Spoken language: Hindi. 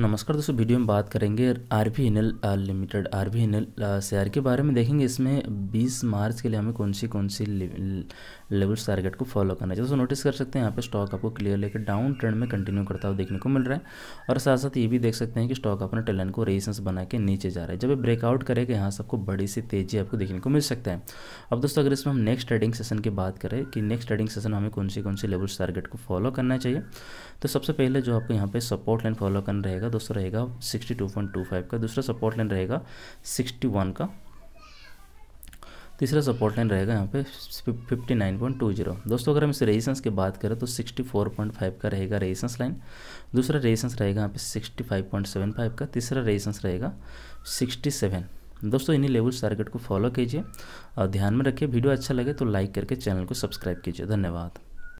नमस्कार दोस्तों वीडियो में बात करेंगे R B N L limited R B N L share के बारे में देखेंगे इसमें 20 मार्च के लिए हमें कौन सी कौन सी लेवल्स टारगेट को फॉलो करना चाहिए दोस्तों नोटिस कर सकते हैं यहाँ पे स्टॉक आपको क्लियर लेकर डाउन ट्रेंड में कंटिन्यू करता हुआ देखने को मिल रहा है और साथ साथ ये भी देख सकते हैं कि स्टॉक अपने टेलन को रेजिस्टेंस बना के नीचे जा रहा है जब ये ब्रेकआउट करेगा यहाँ से आपको बड़ी सी तेजी आपको देखने को मिल सकता है अब दोस्तों अगर इसमें हम नेक्स्ट ट्रेडिंग सेशन की बात करें कि नेक्स्ट ट्रेडिंग सेशन हमें कौन सी कौन सी लेवल्स टारगेट को फॉलो करना चाहिए तो सबसे पहले जो आपको यहाँ पर सपोर्ट लाइन फॉलो करना रहेगा रहेगा दोस्तों रहेगा 62.25 का दूसरा सपोर्ट लाइन रहेगा 61 का तीसरा सपोर्ट लाइन रहेगा यहाँ पे 59.20 दोस्तों अगर हम इस रेजिस्टेंस की बात करें तो 64.5 का रहेगा रेजिस्टेंस लाइन दूसरा रेजिस्टेंस रहेगा यहाँ पे 65.75 का तीसरा रेजिस्टेंस रहेगा 67 दोस्तों इन्हीं लेवल टारगेट को फॉलो कीजिए और ध्यान में रखिए वीडियो अच्छा लगे तो लाइक करके चैनल को सब्सक्राइब कीजिए धन्यवाद